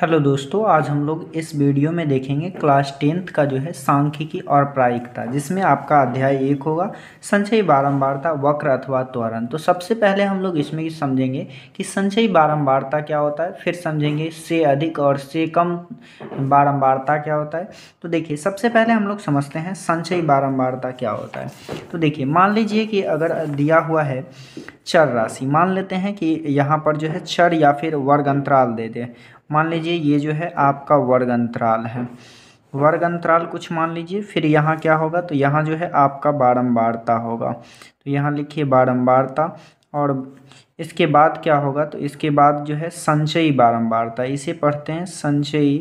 hello दोस्तों आज हम लोग इस वीडियो में देखेंगे क्लास टेंथ का जो है सांख्यिकी और प्रायिकता जिसमें आपका अध्याय एक होगा संचयी बारंबारता वक्र अथवा त्वरण तो सबसे पहले हम लोग इसमें समझेंगे कि संचयी बारंबारता क्या होता है फिर समझेंगे से अधिक और से कम बारंबारता क्या होता है तो देखिए सबसे पहले हम लोग समझते हैं संचयी बारम्बारता क्या होता है तो देखिए मान लीजिए कि अगर दिया हुआ है चर राशि मान लेते हैं कि यहाँ पर जो है चर या फिर वर्ग अंतराल दे दें मान लीजिए ये जो है आपका वर्ग अंतराल है वर्ग अंतराल कुछ मान लीजिए फिर यहाँ क्या होगा तो यहाँ जो है आपका बारम्बारता होगा तो यहाँ लिखिए बारम्बारता और इसके बाद क्या होगा तो इसके बाद जो है संचयी बारम्बारता इसे पढ़ते हैं संचयी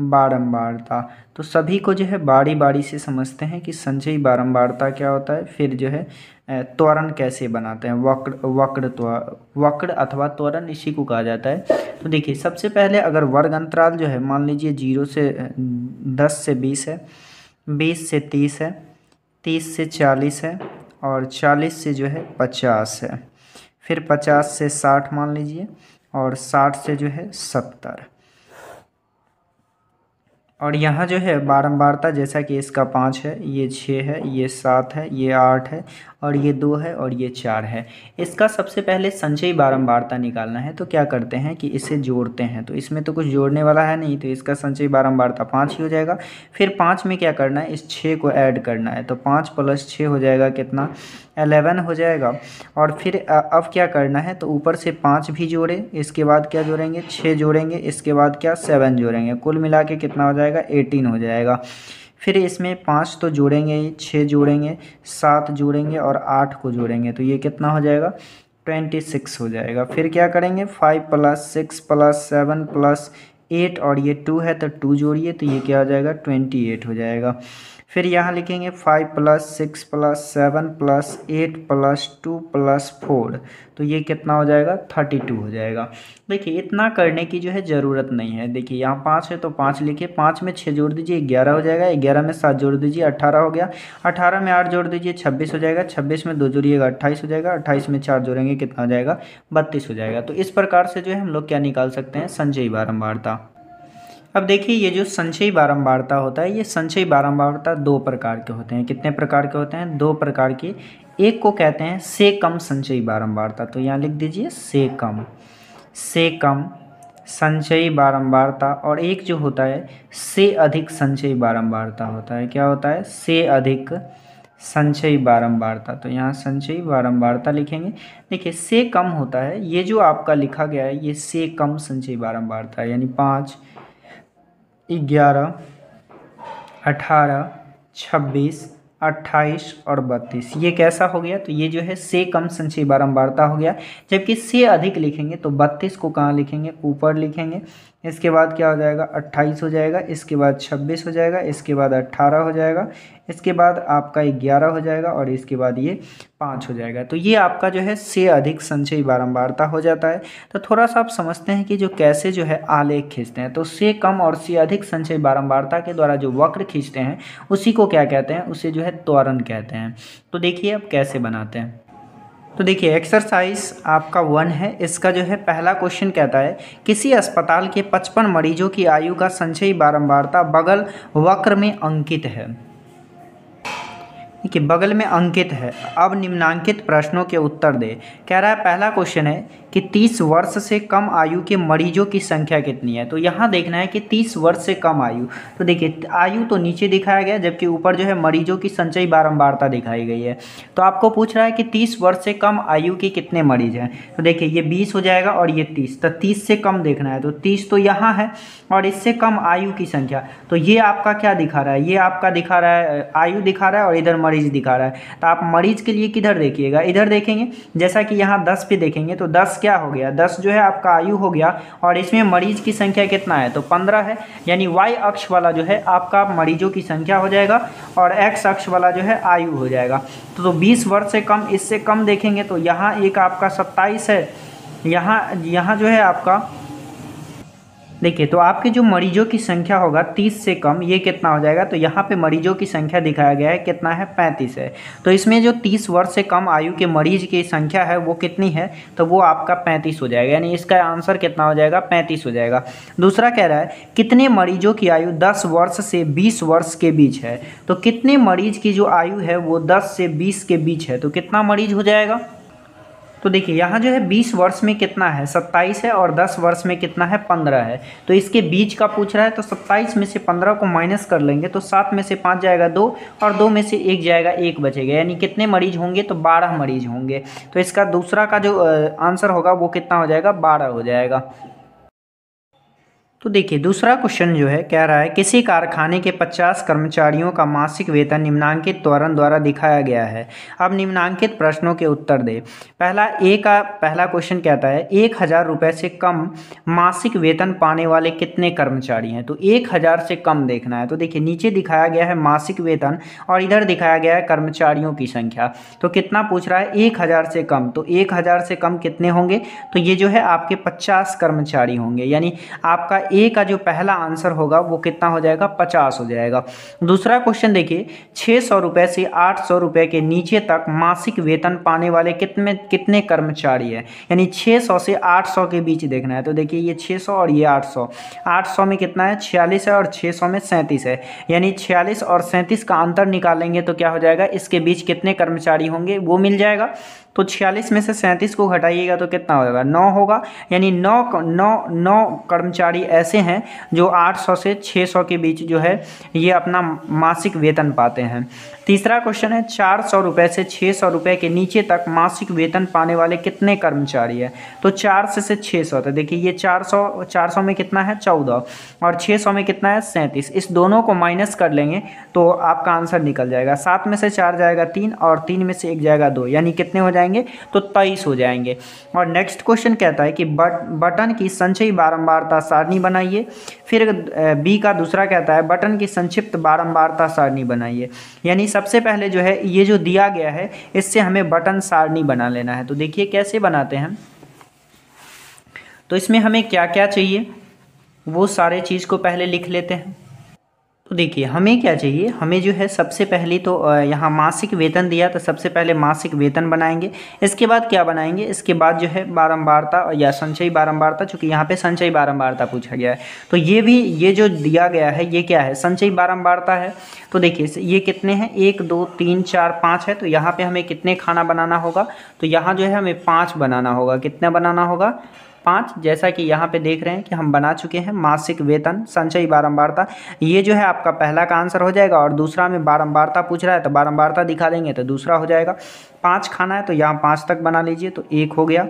बारंबारता तो सभी को जो है बारी बारी से समझते हैं कि संचयी बारंबारता क्या होता है फिर जो है त्वरण कैसे बनाते हैं वक्र वक्र वक्र अथवा त्वरण इसी को कहा जाता है तो देखिए सबसे पहले अगर वर्ग अंतराल जो है मान लीजिए जीरो से दस से बीस है बीस से तीस है तीस से चालीस है और चालीस से जो है पचास है फिर पचास से साठ मान लीजिए और साठ से जो है सत्तर और यहाँ जो है बारंबारता जैसा कि इसका पाँच है ये छः है ये सात है ये आठ है और ये दो है और ये चार है इसका सबसे पहले संचय बारंबारता निकालना है तो क्या करते हैं कि इसे जोड़ते हैं तो इसमें तो कुछ जोड़ने वाला है नहीं तो इसका संचय बारंबारता पाँच ही हो जाएगा फिर पाँच में क्या करना है इस छः को ऐड करना है तो पाँच प्लस छः हो जाएगा कितना एलेवन हो जाएगा और फिर अब क्या करना है तो ऊपर से पाँच भी जोड़े इसके बाद क्या जोड़ेंगे छः जोड़ेंगे इसके बाद क्या सेवन जोड़ेंगे कुल मिला के कितना हो जाएगा एटीन हो जाएगा फिर इसमें पाँच तो जोड़ेंगे ही छः जोड़ेंगे सात जोड़ेंगे और आठ को जोड़ेंगे तो ये कितना हो जाएगा ट्वेंटी सिक्स हो जाएगा फिर क्या करेंगे five plus six plus seven plus eight और ये टू है तो टू जोड़िए तो ये क्या हो जाएगा ट्वेंटी एट हो जाएगा फिर यहाँ लिखेंगे five plus six plus seven plus eight plus two plus four तो ये कितना हो जाएगा थर्टी टू हो जाएगा देखिए इतना करने की जो है ज़रूरत नहीं है देखिए यहाँ पाँच है तो पाँच लिखिए पाँच में छः जोड़ दीजिए ग्यारह हो जाएगा ग्यारह में सात जोड़ दीजिए अट्ठारह हो गया अठारह में आठ जोड़ दीजिए छब्बीस हो जाएगा छब्बीस में दो जोड़िएगा अट्ठाईस हो जाएगा अट्ठाईस में चार जोड़ेंगे कितना हो जाएगा बत्तीस हो जाएगा तो इस प्रकार से जो है हम लोग क्या निकाल सकते हैं संचयी बारम्बारता अब देखिए ये जो संचयी बारंबारता होता है ये संचयी बारंबारता दो प्रकार के होते हैं कितने प्रकार के होते हैं दो प्रकार के एक को कहते हैं से कम संचयी बारंबारता तो यहाँ लिख दीजिए से कम से कम संचयी बारंबारता और एक जो होता है से अधिक संचयी बारंबारता होता है क्या होता है से अधिक संचयी बारंबारता तो यहाँ संचयी बारंबारता लिखेंगे देखिए से कम होता है ये जो आपका लिखा गया है ये से कम संचयी बारंबारता है यानी पाँच ग्यारह अठारह छब्बीस अट्ठाईस और बत्तीस ये कैसा हो गया तो ये जो है से कम संचय बारंबारता हो गया जबकि से अधिक लिखेंगे तो बत्तीस को कहाँ लिखेंगे ऊपर लिखेंगे इसके बाद क्या हो जाएगा अट्ठाईस हो जाएगा इसके बाद छब्बीस हो जाएगा इसके बाद अट्ठारह हो जाएगा इसके बाद आपका ग्यारह हो जाएगा और इसके बाद ये पाँच हो जाएगा तो ये आपका जो है से अधिक संचयी बारंबारता हो जाता है तो थोड़ा सा आप समझते हैं कि जो कैसे जो है आलेख खींचते हैं तो से कम और से अधिक संचयी बारंबारता के द्वारा जो वक्र खींचते हैं उसी को क्या कहते हैं उसे जो है त्वरण कहते हैं तो देखिए आप कैसे बनाते हैं तो देखिए एक्सरसाइज आपका वन है इसका जो है पहला क्वेश्चन कहता है किसी अस्पताल के 55 मरीजों की आयु का संचयी बारंबारता बगल वक्र में अंकित है देखिए बगल में अंकित है अब निम्नांकित प्रश्नों के उत्तर दे कह रहा है पहला क्वेश्चन है कि 30 वर्ष से कम आयु के मरीजों की संख्या कितनी है तो यहाँ देखना है कि 30 वर्ष से कम आयु तो देखिए आयु तो नीचे दिखाया गया जबकि ऊपर जो है मरीजों की संचयी बारंबारता दिखाई गई है तो आपको पूछ रहा है कि 30 वर्ष से कम आयु के कितने मरीज हैं तो देखिए ये 20 हो जाएगा और ये 30 तो 30 से कम देखना है तो 30 तो यहाँ है और इससे कम आयु की संख्या तो ये आपका क्या दिखा रहा है ये आपका दिखा रहा है आयु दिखा रहा है और इधर मरीज दिखा रहा है तो आप मरीज के लिए किधर देखिएगा इधर देखेंगे जैसा कि यहाँ दस पे देखेंगे तो दस के क्या हो गया दस जो है आपका आयु हो गया और इसमें मरीज की संख्या कितना है तो पंद्रह है यानी वाई अक्ष वाला जो है आपका मरीजों की संख्या हो जाएगा और एक्स अक्ष वाला जो है आयु हो जाएगा तो, तो बीस वर्ष से कम इससे कम देखेंगे तो यहाँ एक आपका सत्ताईस है यहाँ यहाँ जो है आपका देखिए तो आपके जो मरीजों की संख्या होगा तीस से कम ये कितना हो जाएगा तो यहाँ पे मरीजों की संख्या दिखाया गया है कितना है पैंतीस है तो इसमें जो तीस वर्ष से कम आयु के मरीज की संख्या है वो कितनी है तो वो आपका पैंतीस हो जाएगा यानी इसका आंसर कितना हो जाएगा पैंतीस हो जाएगा दूसरा कह रहा है कितने मरीजों की आयु दस वर्ष से बीस वर्ष के बीच है तो कितने मरीज की जो आयु है वो दस से बीस के बीच है तो कितना मरीज हो जाएगा तो देखिए यहाँ जो है बीस वर्ष में कितना है सत्ताईस है और दस वर्ष में कितना है पंद्रह है तो इसके बीच का पूछ रहा है तो सत्ताईस में से पंद्रह को माइनस कर लेंगे तो सात में से पाँच जाएगा दो और दो में से एक जाएगा एक बचेगा यानी कितने मरीज होंगे तो बारह मरीज होंगे तो इसका दूसरा का जो आंसर होगा वो कितना हो जाएगा बारह हो जाएगा तो देखिए दूसरा क्वेश्चन जो है कह रहा है किसी कारखाने के 50 कर्मचारियों का मासिक वेतन निम्नांकित त्वरण द्वारा दिखाया गया है अब निम्नांकित प्रश्नों के उत्तर दें पहला ए का पहला क्वेश्चन कहता है एक हज़ार रुपये से कम मासिक वेतन पाने वाले कितने कर्मचारी हैं तो एक हज़ार से कम देखना है तो देखिए नीचे दिखाया गया है मासिक वेतन और इधर दिखाया गया है कर्मचारियों की संख्या तो कितना पूछ रहा है एक हज़ार से कम तो एक हज़ार से कम कितने होंगे तो ये जो है आपके पचास कर्मचारी होंगे यानी आपका ए का जो पहला आंसर होगा वो कितना हो जाएगा पचास हो जाएगा दूसरा क्वेश्चन देखिए छः सौ रुपये से आठ सौ रुपये के नीचे तक मासिक वेतन पाने वाले कितने कितने कर्मचारी है यानी छः सौ से आठ सौ के बीच देखना है तो देखिए ये छः सौ और ये आठ सौ आठ सौ में कितना है छियालीस है और छः सौ में सैंतीस है यानी छियालीस और सैंतीस का अंतर निकालेंगे तो क्या हो जाएगा इसके बीच कितने कर्मचारी होंगे वो मिल जाएगा तो छियालीस में से सैंतीस को घटाइएगा तो कितना होगा नौ होगा यानी नौ नौ नौ कर्मचारी ऐसे हैं जो आठ सौ से छः सौ के बीच जो है ये अपना मासिक वेतन पाते हैं तीसरा क्वेश्चन है चार सौ रुपये से छः सौ रुपये के नीचे तक मासिक वेतन पाने वाले कितने कर्मचारी हैं तो चार से से छः सौ तो देखिए ये चार सौ चार सौ में कितना है चौदह और छः सौ में कितना है सैंतीस इस दोनों को माइनस कर लेंगे तो आपका आंसर निकल जाएगा सात में से चार जाएगा तीन और तीन में से एक जाएगा दो यानी कितने हो जाएंगे तो तेईस हो जाएंगे और नेक्स्ट क्वेश्चन कहता है कि बट बटन की संचयी बारम्बारता सारणी बनाइए फिर बी का दूसरा कहता है बटन की संक्षिप्त बारम्बारता सारणी बनाइए यानी सबसे पहले जो है ये जो दिया गया है इससे हमें बटन सारणी बना लेना है तो देखिए कैसे बनाते हैं तो इसमें हमें क्या क्या चाहिए वो सारे चीज़ को पहले लिख लेते हैं तो देखिए हमें क्या चाहिए हमें जो है सबसे पहले तो यहाँ मासिक वेतन दिया तो सबसे पहले मासिक वेतन बनाएंगे इसके बाद क्या बनाएंगे इसके बाद जो है बारंबारता या संचयी बारंबारता चूंकि यहाँ पे संचयी बारंबारता पूछा गया है तो ये भी ये जो दिया गया है ये क्या है संचयी बारंबारता है तो देखिए ये कितने हैं एक दो तीन चार पाँच है तो यहाँ पर हमें कितने खाना बनाना होगा तो यहाँ जो है हमें पाँच बनाना होगा कितना बनाना होगा पाँच जैसा कि यहाँ पे देख रहे हैं कि हम बना चुके हैं मासिक वेतन संचयी बारंबारता ये जो है आपका पहला का आंसर हो जाएगा और दूसरा में बारंबारता पूछ रहा है तो बारंबारता दिखा देंगे तो दूसरा हो जाएगा पाँच खाना है तो यहाँ पाँच तक बना लीजिए तो एक हो गया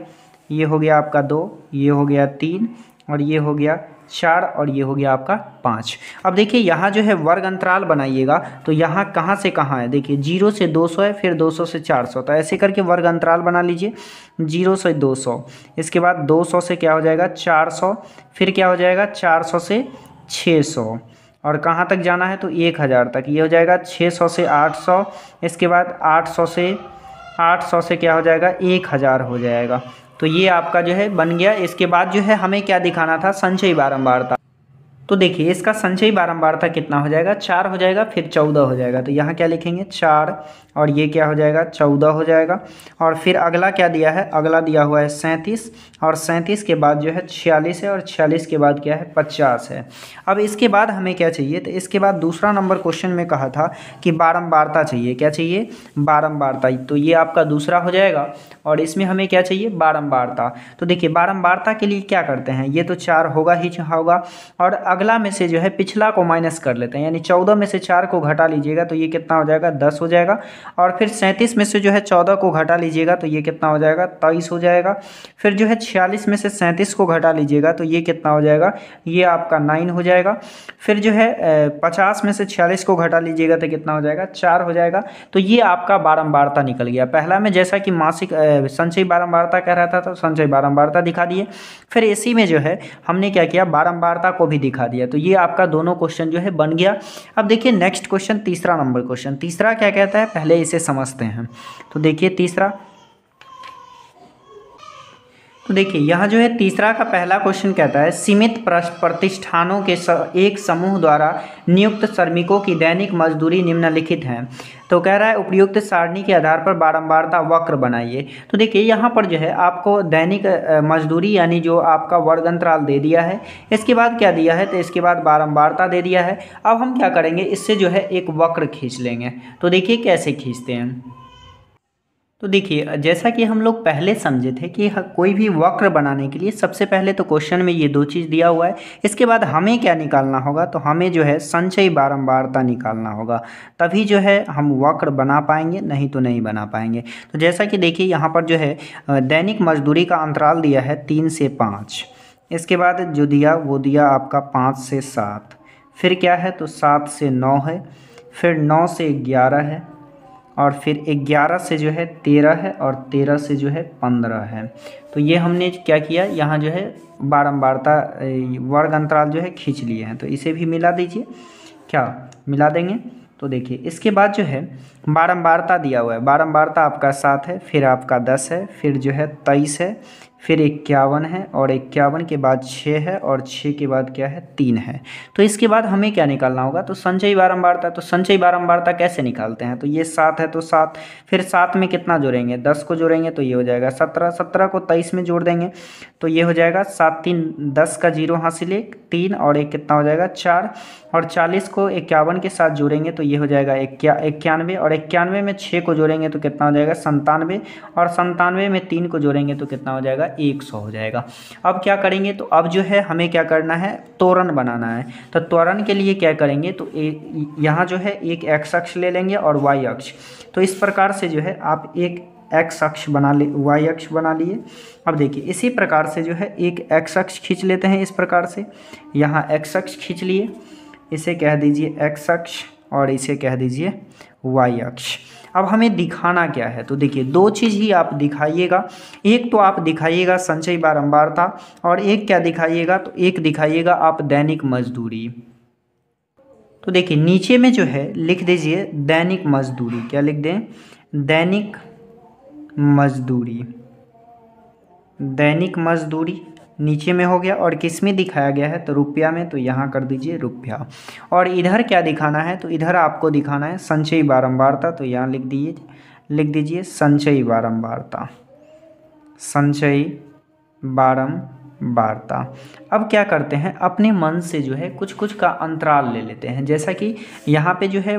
ये हो गया आपका दो ये हो गया तीन और ये हो गया चार और ये हो गया आपका पाँच अब देखिए यहाँ जो है वर्ग अंतराल बनाइएगा तो यहाँ कहाँ से कहाँ है देखिए जीरो से दो सौ है फिर दो सौ से चार सौ तो ऐसे करके वर्ग अंतराल बना लीजिए जीरो से दो सौ इसके बाद दो सौ से क्या हो जाएगा चार सौ फिर क्या हो जाएगा चार सौ से छः सौ और कहाँ तक जाना है तो एक हज़ार तक ये हो जाएगा छः सौ से आठ सौ इसके बाद आठ सौ से आठ सौ से क्या हो जाएगा एक हज़ार हो जाएगा तो ये आपका जो है बन गया इसके बाद जो है हमें क्या दिखाना था संचय बारंबारता तो देखिए इसका संचय बारंबारता कितना हो जाएगा चार हो जाएगा फिर चौदह हो जाएगा तो यहाँ क्या लिखेंगे चार और ये क्या हो जाएगा चौदह हो जाएगा और फिर अगला क्या दिया है अगला दिया हुआ है सैंतीस और सैंतीस के बाद जो है छियालीस है और छियालीस के बाद क्या है पचास है अब इसके बाद हमें क्या चाहिए तो इसके बाद दूसरा नंबर क्वेश्चन में कहा था कि बारम्बारता चाहिए क्या चाहिए बारम्बारता तो ये आपका दूसरा हो जाएगा और इसमें हमें क्या चाहिए बारम्बारता तो देखिए बारम्बारता के लिए क्या करते हैं ये तो चार होगा ही होगा और अगला में से जो है पिछला को माइनस कर लेते हैं यानी चौदह में से चार को घटा लीजिएगा तो ये कितना हो जाएगा दस हो जाएगा और फिर सैंतीस में से जो है चौदह को घटा लीजिएगा तो ये कितना हो जाएगा तेईस हो जाएगा फिर जो है छियालीस में से सैंतीस को घटा लीजिएगा तो ये कितना हो जाएगा ये आपका नाइन हो जाएगा फिर जो है पचास में से छियालीस को घटा लीजिएगा तो कितना हो जाएगा चार हो जाएगा तो ये आपका बारम्बारता निकल गया पहला में जैसा कि मासिक संचयी बारम्बारता कह रहा था तो संचय बारम्बारता दिखा दिए फिर इसी में जो है हमने क्या किया बारम्बारता को भी दिखा दिखा दिया तो ये आपका दोनों क्वेश्चन जो है बन गया अब देखिए नेक्स्ट क्वेश्चन तीसरा नंबर क्वेश्चन तीसरा क्या कहता है पहले इसे समझते हैं तो देखिए तीसरा तो देखिए यहाँ जो है तीसरा का पहला क्वेश्चन कहता है सीमित प्रतिष्ठानों के एक समूह द्वारा नियुक्त श्रमिकों की दैनिक मजदूरी निम्नलिखित है तो कह रहा है उपयुक्त सारणी के आधार पर बारंबारता वक्र बनाइए तो देखिए यहाँ पर जो है आपको दैनिक मजदूरी यानी जो आपका वर्ग अंतराल दे दिया है इसके बाद क्या दिया है तो इसके बाद बारंबारता दे दिया है अब हम क्या करेंगे इससे जो है एक वक्र खींच लेंगे तो देखिए कैसे खींचते हैं तो देखिए जैसा कि हम लोग पहले समझे थे कि कोई भी वक्र बनाने के लिए सबसे पहले तो क्वेश्चन में ये दो चीज़ दिया हुआ है इसके बाद हमें क्या निकालना होगा तो हमें जो है संचयी बारंबारता निकालना होगा तभी जो है हम वक्र बना पाएंगे नहीं तो नहीं बना पाएंगे तो जैसा कि देखिए यहाँ पर जो है दैनिक मजदूरी का अंतराल दिया है तीन से पाँच इसके बाद जो दिया वो दिया आपका पाँच से सात फिर क्या है तो सात से नौ है फिर नौ से ग्यारह है और फिर ग्यारह से जो है तेरह है और तेरह से जो है पंद्रह है तो ये हमने क्या किया यहाँ जो है बारम्बारता वर्ग अंतराल जो है खींच लिए हैं तो इसे भी मिला दीजिए क्या मिला देंगे तो देखिए इसके बाद जो है बारम्बारता दिया हुआ है बारम्बारता आपका सात है फिर आपका दस है फिर जो है तेईस है फिर इक्यावन है और इक्यावन के बाद छः है और छः के बाद क्या है तीन है तो इसके बाद हमें क्या निकालना होगा तो संचयी बारंबारता तो संचयी बारंबारता कैसे निकालते हैं तो ये सात है तो सात फिर सात में कितना जोड़ेंगे दस को जोड़ेंगे तो ये हो जाएगा सत्रह सत्रह को तेईस में जोड़ देंगे तो ये हो जाएगा सात तीन दस का जीरो हासिल एक तीन और एक कितना हो जाएगा चार और चालीस को इक्यावन के साथ जोड़ेंगे तो ये हो जाएगा इक्या इक्यानवे और इक्यानवे में छः को जोड़ेंगे तो कितना हो जाएगा संतानवे और संतानवे में तीन को जोड़ेंगे तो कितना हो जाएगा एक सौ हो जाएगा अब क्या करेंगे तो अब जो है हमें क्या करना है तोरण बनाना है तो तोरण के लिए क्या करेंगे तो यहाँ जो है एक एक्स अक्ष ले लेंगे और वाई अक्ष तो इस प्रकार से जो है आप एक एक्स अक्ष बना ले वाई अक्ष बना लिए अब देखिए इसी प्रकार से जो है एक एक्स अक्ष खींच लेते हैं इस प्रकार से यहाँ एक्स अक्ष खींच लिए इसे कह दीजिए एक्स अक्ष और इसे कह दीजिए वाई अक्ष अब हमें दिखाना क्या है तो देखिए दो चीज़ ही आप दिखाइएगा एक तो आप दिखाइएगा बारम्बार बारंबारता और एक क्या दिखाइएगा तो एक दिखाइएगा आप दैनिक मजदूरी तो देखिए नीचे में जो है लिख दीजिए दैनिक मजदूरी क्या लिख दें दैनिक मजदूरी दैनिक मजदूरी नीचे में हो गया और किस में दिखाया गया है तो रुपया में तो यहाँ कर दीजिए रुपया और इधर क्या दिखाना है तो इधर आपको दिखाना है संचयी बारंबारता तो यहाँ लिख दीजिए लिख दीजिए संचयी बारंबारता संचयी बारम वार्ता अब क्या करते हैं अपने मन से जो है कुछ कुछ का अंतराल ले लेते हैं जैसा कि यहाँ पे जो है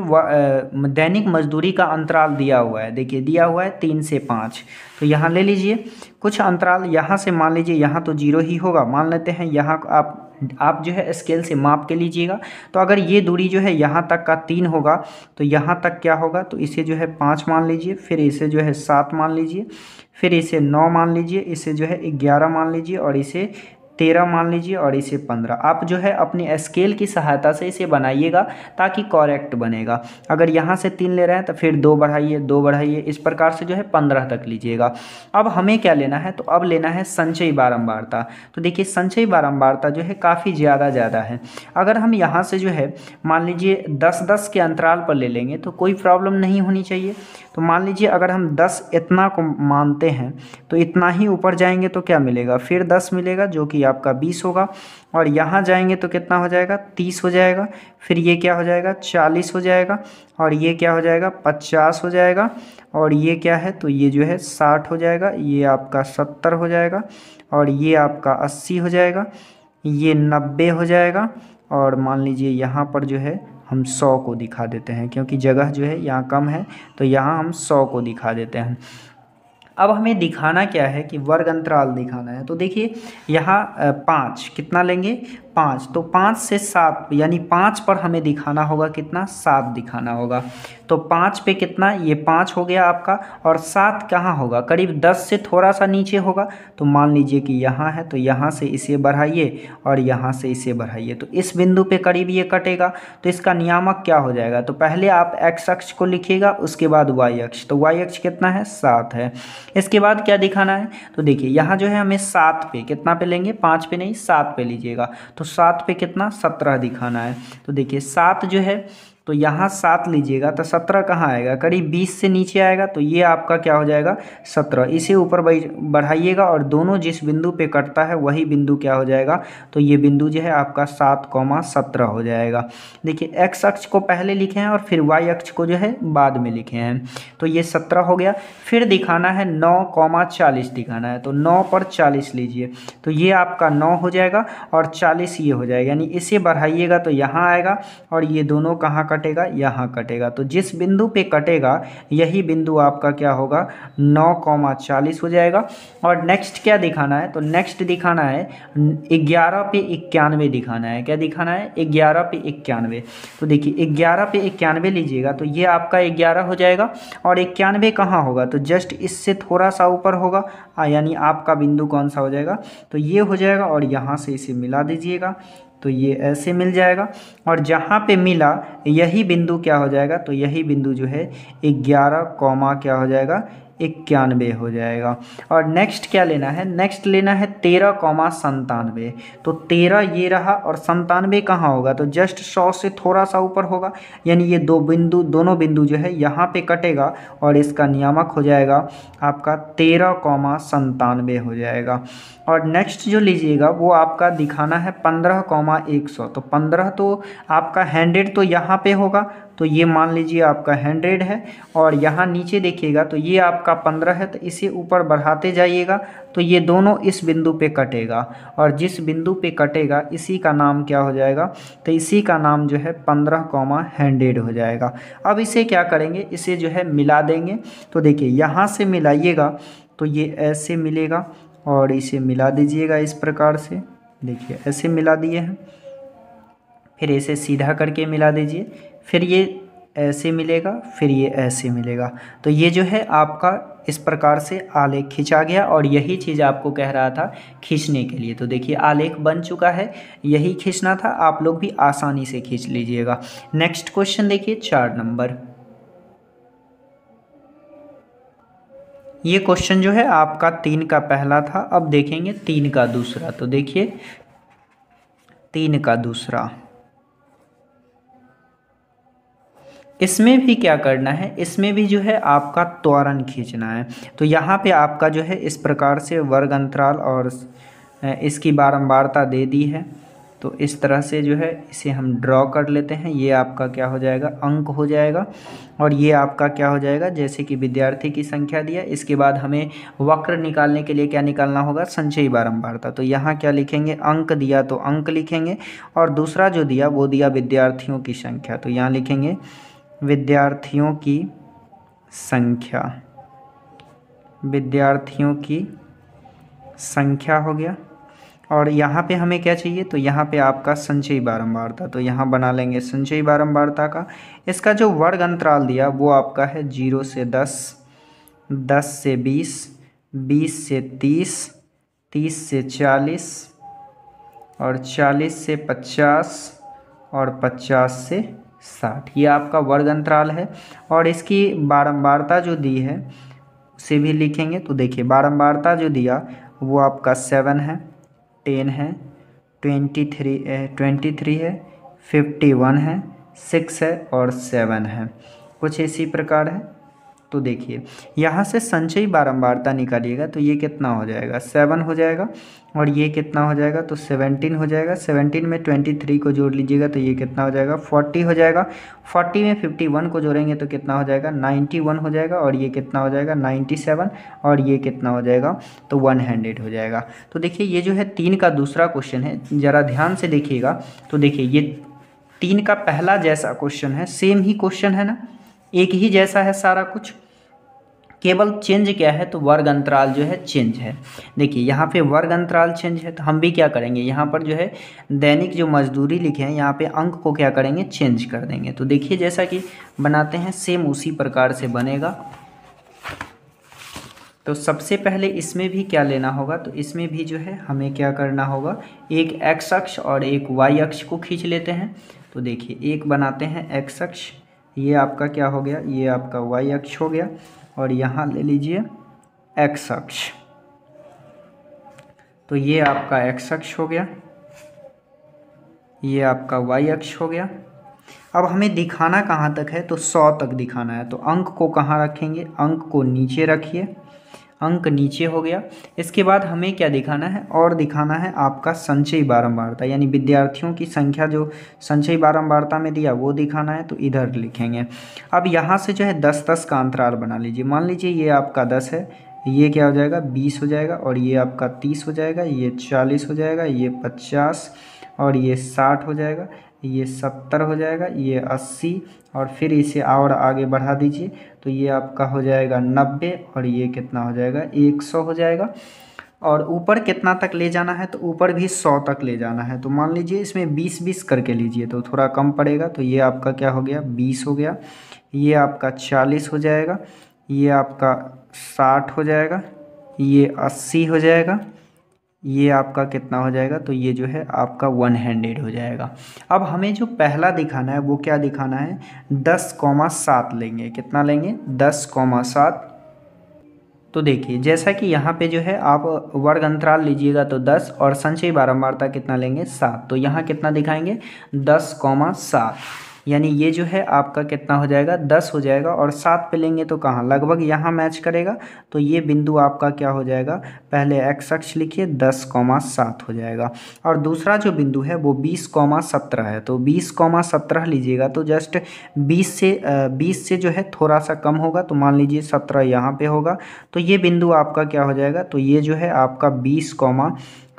दैनिक मजदूरी का अंतराल दिया हुआ है देखिए दिया हुआ है तीन से पाँच तो यहाँ ले लीजिए कुछ अंतराल यहाँ से मान लीजिए यहाँ तो जीरो ही होगा मान लेते हैं यहाँ आप आप जो है स्केल से माप के लीजिएगा तो अगर ये दूरी जो है यहाँ तक का तीन होगा तो यहाँ तक क्या होगा तो इसे जो है पाँच मान लीजिए फिर इसे जो है सात मान लीजिए फिर इसे नौ मान लीजिए इसे जो है ग्यारह मान लीजिए और इसे तेरह मान लीजिए और इसे पंद्रह आप जो है अपनी स्केल की सहायता से इसे बनाइएगा ताकि कॉरेक्ट बनेगा अगर यहाँ से तीन ले रहे हैं तो फिर दो बढ़ाइए दो बढ़ाइए इस प्रकार से जो है पंद्रह तक लीजिएगा अब हमें क्या लेना है तो अब लेना है संचयी बारम्बारता तो देखिए संचयी बारम्बारता जो है काफ़ी ज़्यादा ज़्यादा है अगर हम यहाँ से जो है मान लीजिए दस दस के अंतराल पर ले लेंगे तो कोई प्रॉब्लम नहीं होनी चाहिए तो मान लीजिए अगर हम दस इतना को मानते हैं तो इतना ही ऊपर जाएंगे तो क्या मिलेगा फिर दस मिलेगा जो कि आपका बीस होगा और यहाँ जाएंगे तो कितना हो जाएगा तीस हो जाएगा फिर ये क्या हो जाएगा चालीस हो जाएगा और ये क्या हो जाएगा पचास हो जाएगा और ये क्या है तो ये जो है साठ हो जाएगा ये आपका सत्तर हो जाएगा और ये आपका अस्सी हो जाएगा ये नब्बे हो जाएगा और मान लीजिए यहाँ पर जो है हम सौ को दिखा देते हैं क्योंकि जगह जो है यहाँ कम है तो यहाँ हम सौ को दिखा देते हैं अब हमें दिखाना क्या है कि वर्ग अंतराल दिखाना है तो देखिए यहाँ पाँच कितना लेंगे पाँच तो पाँच से सात यानी पाँच पर हमें दिखाना होगा कितना सात दिखाना होगा तो पाँच पे कितना ये पाँच हो गया आपका और सात कहाँ होगा करीब दस से थोड़ा सा नीचे होगा तो मान लीजिए कि यहाँ है तो यहाँ से इसे बढ़ाइए और यहाँ से इसे बढ़ाइए तो इस बिंदु पे करीब ये कटेगा तो इसका नियामक क्या हो जाएगा तो पहले आप एक्स अक्ष को लिखिएगा उसके बाद वाई अक्ष तो वाई अक्ष कितना है सात है इसके बाद क्या दिखाना है तो देखिए यहाँ जो है हमें सात पे कितना पे लेंगे पाँच पे नहीं सात पे लीजिएगा तो सात पे कितना सत्रह दिखाना है तो देखिए सात जो है तो यहाँ सात लीजिएगा तो सत्रह कहाँ आएगा करीब बीस से नीचे आएगा तो ये आपका क्या हो जाएगा सत्रह इसे ऊपर बढ़ाइएगा और दोनों जिस बिंदु पे कटता है वही बिंदु क्या हो जाएगा तो ये बिंदु जो है आपका सात कौमा सत्रह हो जाएगा देखिए एक्स अक्ष को पहले लिखे हैं और फिर वाई अक्ष को जो है बाद में लिखे हैं तो ये सत्रह हो गया फिर दिखाना है नौ कौमा चालीस दिखाना है तो नौ पर चालीस लीजिए तो ये आपका नौ हो जाएगा और चालीस ये हो जाएगा यानी इसे बढ़ाइएगा तो यहाँ आएगा और ये दोनों कहाँ कटेगा यहाँ कटेगा तो जिस बिंदु पे कटेगा यही बिंदु आपका क्या होगा नौ कौमा चालीस हो जाएगा और नेक्स्ट क्या दिखाना है तो नेक्स्ट दिखाना है ग्यारह पे इक्यानवे दिखाना है क्या दिखाना है ग्यारह पे इक्यानवे तो देखिए ग्यारह पे इक्यानवे लीजिएगा तो ये आपका ग्यारह हो जाएगा और इक्यानवे कहाँ होगा तो जस्ट इससे थोड़ा सा ऊपर होगा यानी आपका बिंदु कौन सा हो जाएगा तो ये हो जाएगा और यहाँ से इसे मिला दीजिएगा तो ये ऐसे मिल जाएगा और जहाँ पे मिला यही बिंदु क्या हो जाएगा तो यही बिंदु जो है ग्यारह कॉमा क्या हो जाएगा इक्यानवे हो जाएगा और नेक्स्ट क्या लेना है नेक्स्ट लेना है तेरह कौमा संतानवे तो तेरह ये रहा और संतानवे कहाँ होगा तो जस्ट सौ से थोड़ा सा ऊपर होगा यानी ये दो बिंदु दोनों बिंदु जो है यहाँ पे कटेगा और इसका नियामक हो जाएगा आपका तेरह कौमा संतानवे हो जाएगा और नेक्स्ट जो लीजिएगा वो आपका दिखाना है पंद्रह कौमा एक सौ तो पंद्रह तो आपका हैंड्रेड तो यहाँ पे होगा तो ये मान लीजिए आपका हंड्रेड है और यहाँ नीचे देखिएगा तो ये आपका पंद्रह है तो इसे ऊपर बढ़ाते जाइएगा तो ये दोनों इस बिंदु पे कटेगा और जिस बिंदु पे कटेगा इसी का नाम क्या हो जाएगा तो इसी का नाम जो है पंद्रह कॉमा हंड्रेड हो जाएगा अब इसे क्या करेंगे इसे जो है मिला देंगे तो देखिए यहाँ से मिलाइएगा तो ये ऐसे मिलेगा और इसे मिला दीजिएगा इस प्रकार से देखिए ऐसे मिला दिए हैं फिर इसे सीधा करके मिला दीजिए फिर ये ऐसे मिलेगा फिर ये ऐसे मिलेगा तो ये जो है आपका इस प्रकार से आलेख खींचा गया और यही चीज़ आपको कह रहा था खींचने के लिए तो देखिए आलेख बन चुका है यही खींचना था आप लोग भी आसानी से खींच लीजिएगा नेक्स्ट क्वेश्चन देखिए चार नंबर ये क्वेश्चन जो है आपका तीन का पहला था अब देखेंगे तीन का दूसरा तो देखिए तीन का दूसरा इसमें भी क्या करना है इसमें भी जो है आपका त्वरण खींचना है तो यहाँ पे आपका जो है इस प्रकार से वर्ग अंतराल और इसकी बारंबारता दे दी है तो इस तरह से जो है इसे हम ड्रॉ कर लेते हैं ये आपका क्या हो जाएगा अंक हो जाएगा और ये आपका क्या हो जाएगा जैसे कि विद्यार्थी की संख्या दिया इसके बाद हमें वक्र निकालने के लिए क्या निकालना होगा संचयी बारंबारता तो यहाँ क्या लिखेंगे अंक दिया तो अंक लिखेंगे और दूसरा जो दिया वो दिया विद्यार्थियों की संख्या तो यहाँ लिखेंगे विद्यार्थियों की संख्या विद्यार्थियों की संख्या हो गया और यहाँ पे हमें क्या चाहिए तो यहाँ पे आपका संचयी बारंबारता तो यहाँ बना लेंगे संचयी बारंबारता का इसका जो वर्ग अंतराल दिया वो आपका है जीरो से दस दस से बीस बीस से तीस तीस से चालीस और चालीस से पचास और पचास से साठ ये आपका वर्ग अंतराल है और इसकी बारंबारता जो दी है उसे भी लिखेंगे तो देखिए बारंबारता जो दिया वो आपका सेवन है टेन है ट्वेंटी थ्री ट्वेंटी थ्री है फिफ्टी वन है सिक्स है और सेवन है कुछ इसी प्रकार है तो देखिए यहाँ से संचयी बारंबारता निकालिएगा तो ये कितना हो जाएगा सेवन हो जाएगा और ये कितना हो जाएगा तो 17 हो जाएगा 17 में 23 को जोड़ लीजिएगा तो ये कितना हो जाएगा 40 हो जाएगा 40 में 51 को जोड़ेंगे तो कितना हो जाएगा 91 हो जाएगा और ये कितना हो जाएगा 97 और ये कितना हो जाएगा तो 100 हो जाएगा तो देखिए ये जो है तीन का दूसरा क्वेश्चन है ज़रा ध्यान से देखिएगा तो देखिए ये तीन का पहला जैसा क्वेश्चन है सेम ही क्वेश्चन है ना एक ही जैसा है सारा कुछ केवल चेंज क्या है तो वर्ग अंतराल जो है चेंज है देखिए यहाँ पे वर्ग अंतराल चेंज है तो हम भी क्या करेंगे यहाँ पर जो है दैनिक जो मजदूरी लिखे हैं यहाँ पे अंक को क्या करेंगे चेंज कर देंगे तो देखिए जैसा कि बनाते हैं सेम उसी प्रकार से बनेगा तो सबसे पहले इसमें भी क्या लेना होगा तो इसमें भी जो है हमें क्या करना होगा एक एक्स अक्ष और एक वाई अक्ष को खींच लेते हैं तो देखिए एक बनाते हैं एक्स अक्ष ये आपका क्या हो गया ये आपका वाई अक्ष हो गया और यहाँ ले लीजिए एक्स अक्ष तो ये आपका एक्स अक्ष हो गया ये आपका वाई अक्ष हो गया अब हमें दिखाना कहाँ तक है तो सौ तक दिखाना है तो अंक को कहाँ रखेंगे अंक को नीचे रखिए अंक नीचे हो गया इसके बाद हमें क्या दिखाना है और दिखाना है आपका संचयी बारंबारता यानी विद्यार्थियों की संख्या जो संचयी बारंबारता में दिया वो दिखाना है तो इधर लिखेंगे अब यहाँ से जो है दस दस का अंतराल बना लीजिए मान लीजिए ये आपका दस है ये क्या हो जाएगा बीस हो जाएगा और ये आपका तीस हो जाएगा ये चालीस हो जाएगा ये पचास और ये साठ हो जाएगा ये सत्तर हो जाएगा ये अस्सी और फिर इसे और आगे बढ़ा दीजिए तो ये आपका हो जाएगा नब्बे और ये कितना हो जाएगा एक सौ हो जाएगा और ऊपर कितना तक ले जाना है तो ऊपर भी सौ तक ले जाना है तो मान लीजिए इसमें बीस बीस करके लीजिए तो थोड़ा कम पड़ेगा तो ये आपका क्या हो गया बीस हो गया ये आपका चालीस हो जाएगा ये आपका साठ हो जाएगा ये अस्सी हो जाएगा ये आपका कितना हो जाएगा तो ये जो है आपका वन हैंडेड हो जाएगा अब हमें जो पहला दिखाना है वो क्या दिखाना है दस कॉमा सात लेंगे कितना लेंगे दस कॉमा सात तो देखिए जैसा कि यहाँ पे जो है आप वर्ग अंतराल लीजिएगा तो दस और संचय बारंबारता कितना लेंगे सात तो यहाँ कितना दिखाएंगे दस कॉमा सात यानी ये जो है आपका कितना हो जाएगा दस हो जाएगा और सात पे लेंगे तो कहाँ लगभग यहाँ मैच करेगा तो ये बिंदु आपका क्या हो जाएगा पहले एक्स अक्ष लिखिए दस कौमा सात हो जाएगा और दूसरा जो बिंदु है वो बीस कौमा सत्रह है तो बीस कौमा सत्रह लीजिएगा तो जस्ट बीस से बीस से जो है थोड़ा सा कम होगा तो मान लीजिए सत्रह यहाँ पर होगा तो ये बिंदु आपका क्या हो जाएगा तो ये जो है आपका बीस कौमा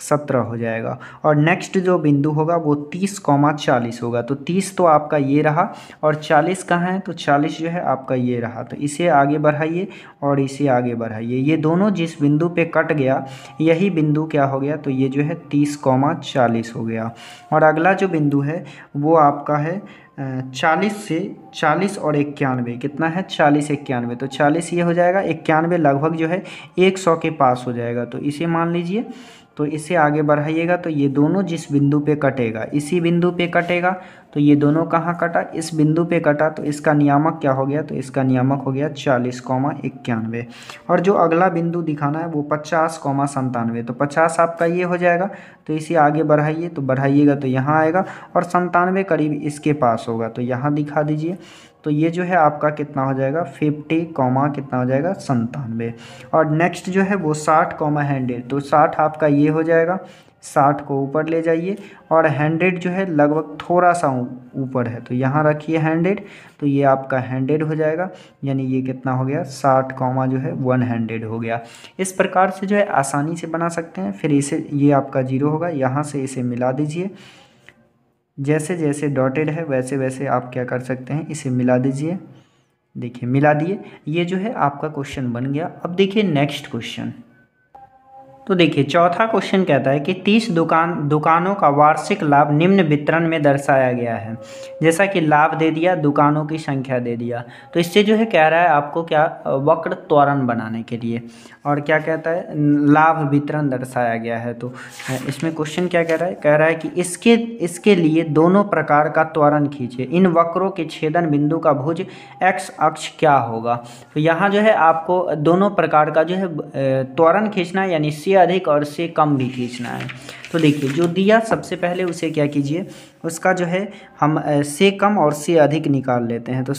सत्रह हो जाएगा और नेक्स्ट जो बिंदु होगा वो तीस कॉमा चालीस होगा तो तीस तो आपका ये रहा और चालीस कहाँ है तो चालीस जो है आपका ये रहा तो इसे आगे बढ़ाइए और इसे आगे बढ़ाइए ये दोनों जिस बिंदु पे कट गया यही बिंदु क्या हो गया तो ये जो है तीस कॉमा चालीस हो गया और अगला जो बिंदु है वो आपका है चालीस से चालीस और इक्यानवे कितना है चालीस इक्यानवे तो चालीस ये हो जाएगा इक्यानवे लगभग जो है एक सौ के पास हो जाएगा तो इसे मान लीजिए तो इसे आगे बढ़ाइएगा तो ये दोनों जिस बिंदु पे कटेगा इसी बिंदु पे कटेगा तो ये दोनों कहाँ कटा इस बिंदु पे कटा तो इसका नियामक क्या हो गया तो इसका नियामक हो गया चालीस कौमा इक्यानवे और जो अगला बिंदु दिखाना है वो पचास कौमा संतानवे तो पचास आपका ये हो जाएगा तो इसे आगे बढ़ाइए तो बढ़ाइएगा तो यहाँ आएगा और संतानवे करीब इसके पास होगा तो यहाँ दिखा दीजिए तो ये जो है आपका कितना हो जाएगा फिफ्टी कॉमा कितना हो जाएगा संतानवे और नेक्स्ट जो है वो साठ कॉमा हंड्रेड तो साठ आपका ये हो जाएगा साठ को ऊपर ले जाइए और हंड्रेड जो है लगभग थोड़ा सा ऊपर है तो यहाँ रखिए हंड्रेड तो ये आपका हंड्रेड हो जाएगा यानी ये कितना हो गया साठ कॉमा जो है वन हंड्रेड हो गया इस प्रकार से जो है आसानी से बना सकते हैं फिर इसे ये आपका जीरो होगा यहाँ से इसे मिला दीजिए जैसे जैसे डॉटेड है वैसे वैसे आप क्या कर सकते हैं इसे मिला दीजिए देखिए मिला दिए ये जो है आपका क्वेश्चन बन गया अब देखिए नेक्स्ट क्वेश्चन तो देखिए चौथा क्वेश्चन कहता है कि तीस दुकान दुकानों का वार्षिक लाभ निम्न वितरण में दर्शाया गया है जैसा कि लाभ दे दिया दुकानों की संख्या दे दिया तो इससे जो है कह रहा है आपको क्या वक्र त्वरण बनाने के लिए और क्या कहता है लाभ वितरण दर्शाया गया है तो इसमें क्वेश्चन क्या कह रहा है कह रहा है कि इसके इसके लिए दोनों प्रकार का त्वरण खींचे इन वक्रों के छेदन बिंदु का भुज एक्स अक्ष क्या होगा तो यहाँ जो है आपको दोनों प्रकार का जो है त्वरण खींचना यानी सी अधिक और से कम भी खींचना है तो देखिए जो दिया सबसे पहले उसे क्या कीजिए उसका जो है हम से कम और से अधिक निकाल लेते हैं तो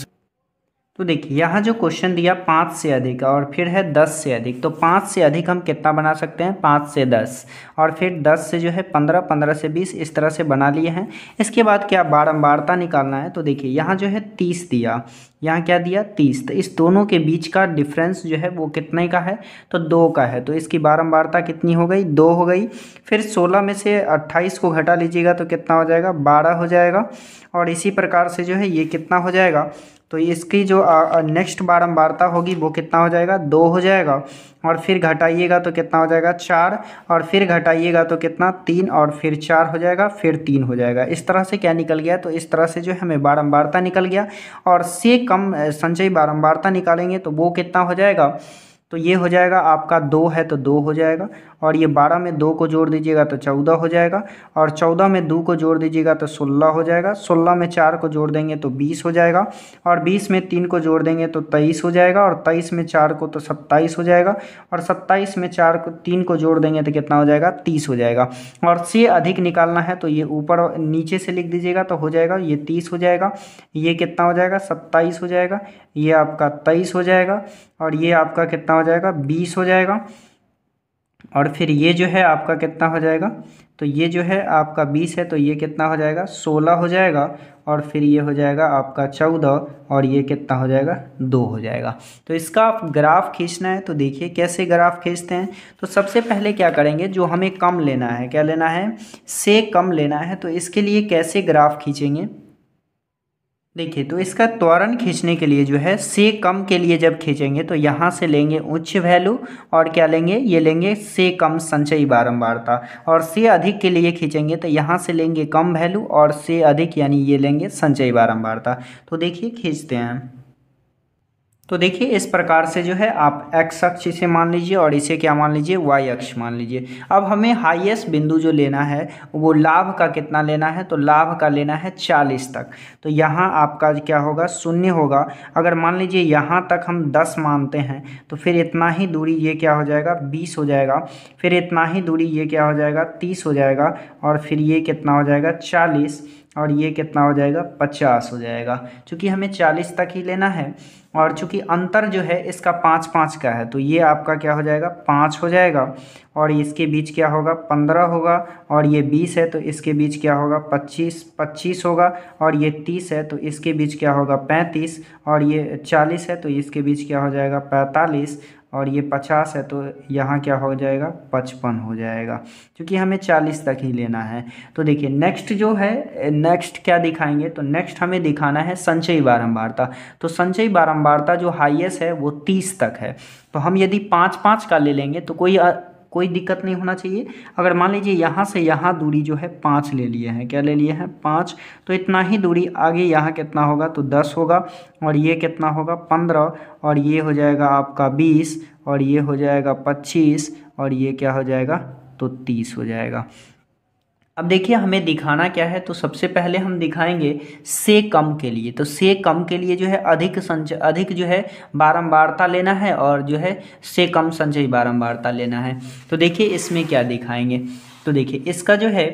तो देखिए यहाँ जो क्वेश्चन दिया पाँच से अधिक और फिर है दस से अधिक तो पाँच से अधिक हम कितना बना सकते हैं पाँच से दस और फिर दस से जो है पंद्रह पंद्रह से बीस इस तरह से बना लिए हैं इसके बाद क्या बारम्बारता निकालना है तो देखिए यहाँ जो है तीस दिया यहाँ क्या दिया तीस तो इस दोनों के बीच का डिफरेंस जो है वो कितने का है तो दो का है तो इसकी बारंबारता कितनी हो गई दो हो गई फिर सोलह में से अट्ठाईस को घटा लीजिएगा तो कितना हो जाएगा बारह हो जाएगा और इसी प्रकार से जो है ये कितना हो जाएगा तो इसकी जो नेक्स्ट बारम्बारता होगी वो कितना हो जाएगा दो हो जाएगा और फिर घटाइएगा तो कितना हो जाएगा चार और फिर घटाइएगा तो कितना तीन और फिर चार हो जाएगा फिर तीन हो जाएगा इस तरह से क्या निकल गया तो इस तरह से जो हमें बारम्बारता निकल गया और से कम संचयी बारम्बारता निकालेंगे तो वो कितना हो जाएगा तो ये हो जाएगा आपका दो है तो दो हो जाएगा और ये बारह में दो को जोड़ दीजिएगा तो चौदह हो जाएगा और चौदह में दो को जोड़ दीजिएगा तो सोलह हो जाएगा सोलह में चार को जोड़ देंगे तो बीस हो जाएगा और बीस में तीन को जोड़ देंगे तो तेईस हो जाएगा और तेईस में चार को तो सत्ताईस हो जाएगा और सत्ताईस में चार को तीन को जोड़ देंगे तो कितना हो जाएगा तीस हो जाएगा और से अधिक निकालना है तो ये ऊपर नीचे से लिख दीजिएगा तो हो जाएगा ये तीस हो जाएगा ये कितना हो जाएगा सत्ताईस हो जाएगा ये आपका तेईस हो जाएगा और ये आपका कितना हो जाएगा बीस हो जाएगा और फिर ये जो है आपका कितना हो जाएगा तो ये जो है आपका बीस है तो ये कितना हो जाएगा सोलह हो जाएगा और फिर ये हो जाएगा आपका चौदह और ये कितना हो जाएगा दो हो जाएगा तो इसका आप ग्राफ खींचना है तो देखिए कैसे ग्राफ खींचते हैं तो सबसे पहले क्या करेंगे जो हमें कम लेना है क्या लेना है से कम लेना है तो इसके लिए कैसे ग्राफ खींचेंगे देखिए तो इसका त्वरण खींचने के लिए जो है से कम के लिए जब खींचेंगे तो यहाँ से लेंगे उच्च वैल्यू और क्या लेंगे ये लेंगे से कम संचयी बारंबारता और से अधिक के लिए खींचेंगे तो यहाँ से लेंगे कम वैल्यू और से अधिक यानी ये लेंगे संचयी बारंबारता तो देखिए खींचते हैं तो देखिए इस प्रकार से जो है आप एक्स अक्ष इसे मान लीजिए और इसे क्या मान लीजिए वाई अक्ष मान लीजिए अब हमें हाईएस्ट बिंदु जो लेना है वो लाभ का कितना लेना है तो लाभ का लेना है चालीस तक तो यहाँ आपका क्या होगा शून्य होगा अगर मान लीजिए यहाँ तक हम दस मानते हैं तो फिर इतना ही दूरी ये क्या हो जाएगा बीस हो जाएगा फिर इतना ही दूरी ये क्या हो जाएगा तीस हो जाएगा और फिर ये कितना हो जाएगा चालीस और ये कितना हो जाएगा पचास हो जाएगा चूँकि हमें चालीस तक ही लेना है और चूंकि अंतर जो है इसका पाँच पाँच का है तो ये आपका क्या हो जाएगा पाँच हो जाएगा और इसके बीच क्या होगा पंद्रह होगा और ये बीस है तो इसके बीच क्या होगा पच्चीस पच्चीस होगा और ये तीस है तो इसके बीच क्या होगा पैंतीस और ये चालीस है तो इसके बीच क्या हो जाएगा पैंतालीस और ये पचास है तो यहाँ क्या हो जाएगा पचपन हो जाएगा क्योंकि हमें चालीस तक ही लेना है तो देखिए नेक्स्ट जो है नेक्स्ट क्या दिखाएंगे तो नेक्स्ट हमें दिखाना है संचयी बारंबारता तो संचयी बारंबारता जो हाईएस्ट है वो तीस तक है तो हम यदि पाँच पाँच का ले लेंगे तो कोई कोई दिक्कत नहीं होना चाहिए अगर मान लीजिए यहाँ से यहाँ दूरी जो है पाँच ले लिए हैं क्या ले लिए हैं पाँच तो इतना ही दूरी आगे यहाँ कितना होगा तो दस होगा और ये कितना होगा पंद्रह और ये हो जाएगा आपका बीस और ये हो जाएगा पच्चीस और ये क्या हो जाएगा तो तीस हो जाएगा अब देखिए हमें दिखाना क्या है तो सबसे पहले हम दिखाएंगे से कम के लिए तो से कम के लिए जो है अधिक संचय अधिक जो है बारंबारता लेना है और जो है से कम संचय बारंबारता लेना है तो देखिए इसमें क्या दिखाएंगे तो देखिए इसका जो है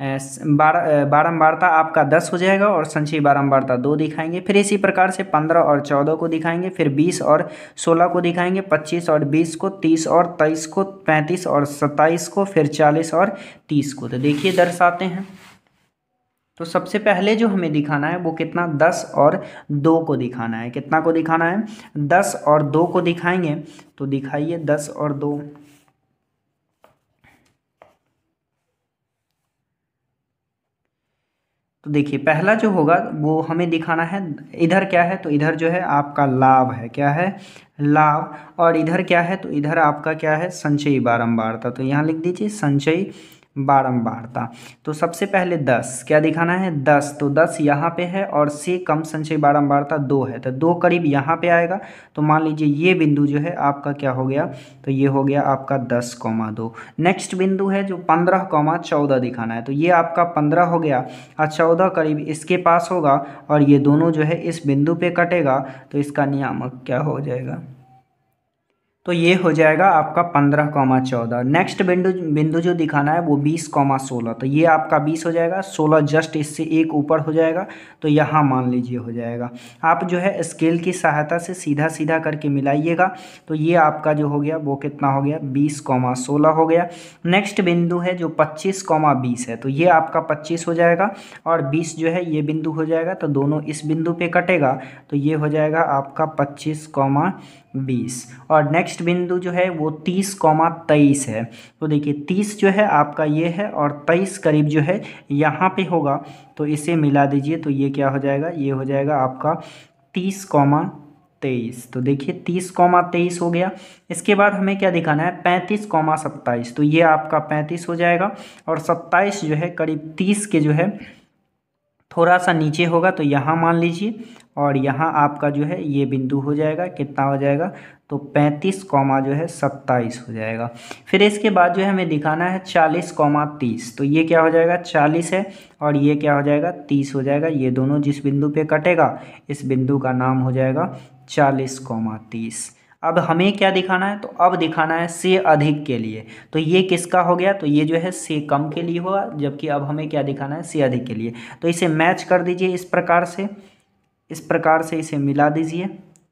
बारह बारम्बारता आपका दस हो जाएगा और संचयी बारंबारता दो दिखाएंगे फिर इसी प्रकार से पंद्रह और चौदह को दिखाएंगे फिर बीस और सोलह को दिखाएंगे पच्चीस और बीस को तीस और तेईस को पैंतीस और सत्ताईस को फिर चालीस और तीस को तो देखिए दर्शाते हैं तो सबसे पहले जो हमें दिखाना है वो कितना दस और दो को दिखाना है कितना को दिखाना है दस और दो को दिखाएंगे तो दिखाइए दस और दो तो देखिए पहला जो होगा वो हमें दिखाना है इधर क्या है तो इधर जो है आपका लाभ है क्या है लाभ और इधर क्या है तो इधर आपका क्या है संचयी बारंबारता तो यहाँ लिख दीजिए संचयी बारंबारता तो सबसे पहले दस क्या दिखाना है दस तो दस यहाँ पे है और से कम संचय बारंबारता दो है तो दो करीब यहाँ पे आएगा तो मान लीजिए ये बिंदु जो है आपका क्या हो गया तो ये हो गया आपका दस कौमा दो नेक्स्ट बिंदु है जो पंद्रह कौमा चौदह दिखाना है तो ये आपका पंद्रह हो गया और चौदह करीब इसके पास होगा और ये दोनों जो है इस बिंदु पर कटेगा तो इसका नियामक क्या हो जाएगा तो ये हो जाएगा आपका पंद्रह कॉमा चौदह नेक्स्ट बिंदु बिंदु जो दिखाना है वो बीस कॉमा सोलह तो ये आपका बीस हो जाएगा सोलह जस्ट इससे एक ऊपर हो जाएगा तो यहाँ मान लीजिए हो जाएगा आप जो है स्केल की सहायता से सीधा सीधा करके मिलाइएगा तो ये आपका जो हो गया वो कितना हो गया बीस कॉमा सोलह हो गया नेक्स्ट बिंदु है जो पच्चीस कॉमा बीस है तो ये आपका पच्चीस हो जाएगा और बीस जो है ये बिंदु हो जाएगा तो दोनों इस बिंदु पर कटेगा तो ये हो जाएगा आपका पच्चीस कॉमा बीस और नेक्स्ट बिंदु जो है वो तीस कॉमा तेईस है तो देखिए तीस जो है आपका ये है और तेईस करीब जो है यहाँ पे होगा तो इसे मिला दीजिए तो ये क्या हो जाएगा ये हो जाएगा आपका तीस कॉमा तेईस तो देखिए तीस कॉमा तेईस हो गया इसके बाद हमें क्या दिखाना है पैंतीस कॉमा सत्ताईस तो ये आपका पैंतीस हो जाएगा और सत्ताईस जो है करीब तीस के जो है थोड़ा सा नीचे होगा तो यहाँ मान लीजिए और यहाँ आपका जो है ये बिंदु हो जाएगा कितना हो जाएगा तो पैंतीस कॉमा जो है सत्ताईस हो जाएगा फिर इसके बाद जो है हमें दिखाना है चालीस कॉमा तीस तो ये क्या हो जाएगा चालीस है और ये क्या हो जाएगा तीस हो जाएगा ये दोनों जिस बिंदु पे कटेगा इस बिंदु का नाम हो जाएगा चालीस कॉमा तीस अब हमें क्या दिखाना है तो अब दिखाना है से अधिक के लिए तो ये किसका हो गया तो ये जो है से कम के लिए हुआ जबकि अब हमें क्या दिखाना है से अधिक के लिए तो इसे मैच कर दीजिए इस प्रकार से इस प्रकार से इसे मिला दीजिए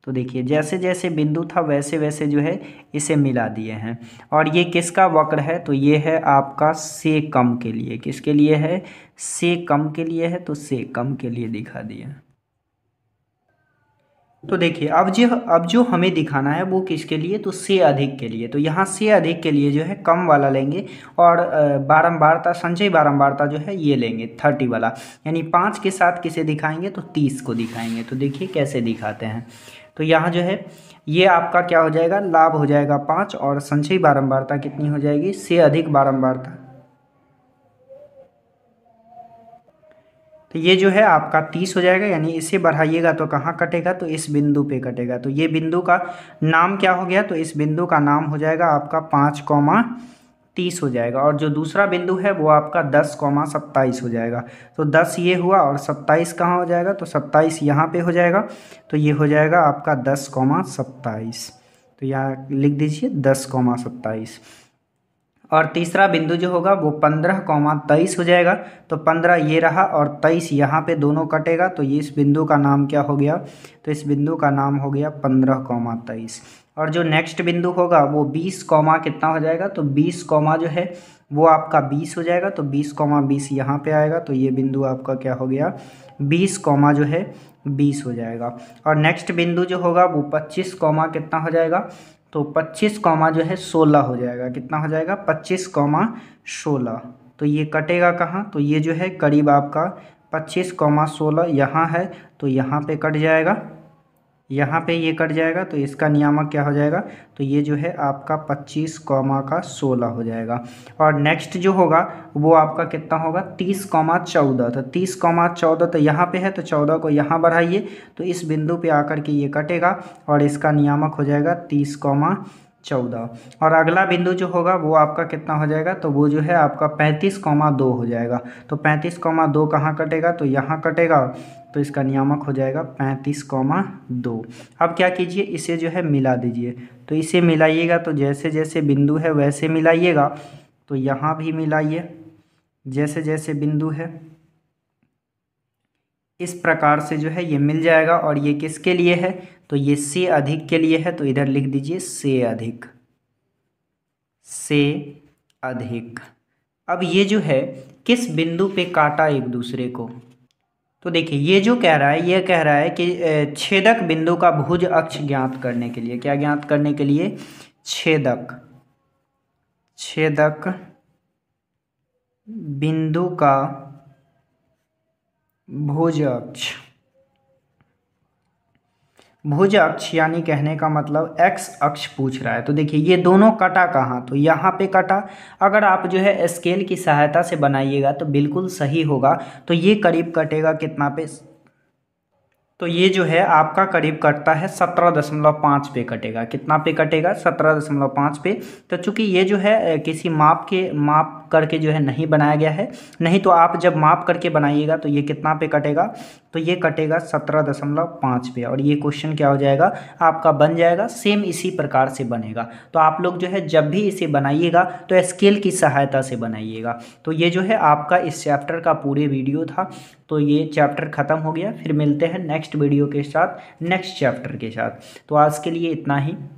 तो देखिए जैसे जैसे बिंदु था वैसे वैसे जो है इसे मिला दिए हैं और ये किसका वक्र है तो ये है आपका से कम के लिए किसके लिए है से कम के लिए है तो से कम के लिए दिखा दिया तो देखिए अब जो अब जो हमें दिखाना है वो किसके लिए तो से अधिक के लिए तो यहाँ से अधिक के लिए जो है कम वाला लेंगे और बारम्बारता संचय बारम्बारता जो है ये लेंगे थर्टी वाला यानी पाँच के साथ किसे दिखाएंगे तो तीस को दिखाएंगे तो देखिए कैसे दिखाते हैं तो यहाँ जो है ये आपका क्या हो जाएगा लाभ हो जाएगा पाँच और संचयी बारम्बारता कितनी हो जाएगी से अधिक बारम्बारता तो ये जो है आपका तीस हो जाएगा यानी इसे बढ़ाइएगा तो कहाँ कटेगा तो इस बिंदु पे कटेगा तो ये बिंदु का नाम क्या हो गया तो इस बिंदु का नाम हो जाएगा आपका पाँच कौमा तीस हो जाएगा और जो दूसरा बिंदु है वो आपका दस कौमा सत्ताईस हो जाएगा तो दस ये हुआ और सत्ताईस कहाँ हो जाएगा तो सत्ताईस यहाँ पे हो जाएगा तो ये हो जाएगा आपका दस कौमा सत्ताईस तो यहाँ लिख दीजिए दस कौमा सत्ताईस और तीसरा बिंदु जो होगा वो पंद्रह कौमा तेईस हो जाएगा तो पंद्रह ये रहा और तेईस यहाँ पे दोनों कटेगा तो ये इस बिंदु का नाम क्या हो गया तो इस बिंदु का नाम हो गया पंद्रह कौमा तेईस और जो नेक्स्ट बिंदु होगा वो बीस कौमा कितना हो जाएगा तो बीस कौमा जो है वो आपका बीस हो जाएगा तो बीस कौमा बीस यहाँ पर आएगा तो ये बिंदु आपका क्या हो गया बीस कौमा जो है बीस हो जाएगा और नेक्स्ट बिंदु जो होगा वो पच्चीस कौमा कितना हो जाएगा तो पच्चीस कॉमा जो है सोलह हो जाएगा कितना हो जाएगा पच्चीस कॉमा सोलह तो ये कटेगा कहाँ तो ये जो है करीब आपका पच्चीस कॉमा सोलह यहाँ है तो यहाँ पे कट जाएगा यहाँ पे ये कट जाएगा तो इसका नियामक क्या हो जाएगा तो ये जो है आपका पच्चीस कॉमा का सोलह हो जाएगा और नेक्स्ट जो होगा वो आपका कितना होगा तीस कॉमा चौदह तो तीस कॉमा चौदह तो यहाँ पे है तो चौदह को यहाँ बढ़ाइए तो इस बिंदु पे आकर के ये कटेगा और इसका नियामक हो जाएगा तीस कॉमा चौदह और अगला बिंदु जो होगा वो आपका कितना हो जाएगा तो वो जो है आपका पैंतीस कौमा दो हो जाएगा तो पैंतीस कौमा दो कहाँ कटेगा तो यहाँ कटेगा तो इसका नियामक हो जाएगा पैंतीस कॉमा दो अब क्या कीजिए इसे जो है मिला दीजिए तो इसे मिलाइएगा तो जैसे जैसे बिंदु है वैसे मिलाइएगा तो यहाँ भी मिलाइए जैसे जैसे बिंदु है इस प्रकार से जो है ये मिल जाएगा और ये किसके लिए है तो ये से अधिक के लिए है तो इधर लिख दीजिए से अधिक से अधिक अब ये जो है किस बिंदु पे काटा एक दूसरे को तो देखिए ये जो कह रहा है ये कह रहा है कि छेदक बिंदु का भुज अक्ष ज्ञात करने के लिए क्या ज्ञात करने के लिए छेदक छेदक बिंदु का भुज अक्ष भुज अक्ष यानी कहने का मतलब एक्स अक्ष पूछ रहा है तो देखिए ये दोनों कटा कहाँ तो यहाँ पे कटा अगर आप जो है स्केल की सहायता से बनाइएगा तो बिल्कुल सही होगा तो ये करीब कटेगा कितना पे तो ये जो है आपका करीब कटता है सत्रह दशमलव पाँच पे कटेगा कितना पे कटेगा सत्रह दशमलव पाँच पे तो चूंकि ये जो है किसी माप के माप करके जो है नहीं बनाया गया है नहीं तो आप जब माप करके बनाइएगा तो ये कितना पे कटेगा तो ये कटेगा सत्रह दशमलव पाँच पे और ये क्वेश्चन क्या हो जाएगा आपका बन जाएगा सेम इसी प्रकार से बनेगा तो आप लोग जो है जब भी इसे बनाइएगा तो स्केल की सहायता से बनाइएगा तो ये जो है आपका इस चैप्टर का पूरे वीडियो था तो ये चैप्टर ख़त्म हो गया फिर मिलते हैं नेक्स्ट वीडियो के साथ नेक्स्ट चैप्टर के साथ तो आज के लिए इतना ही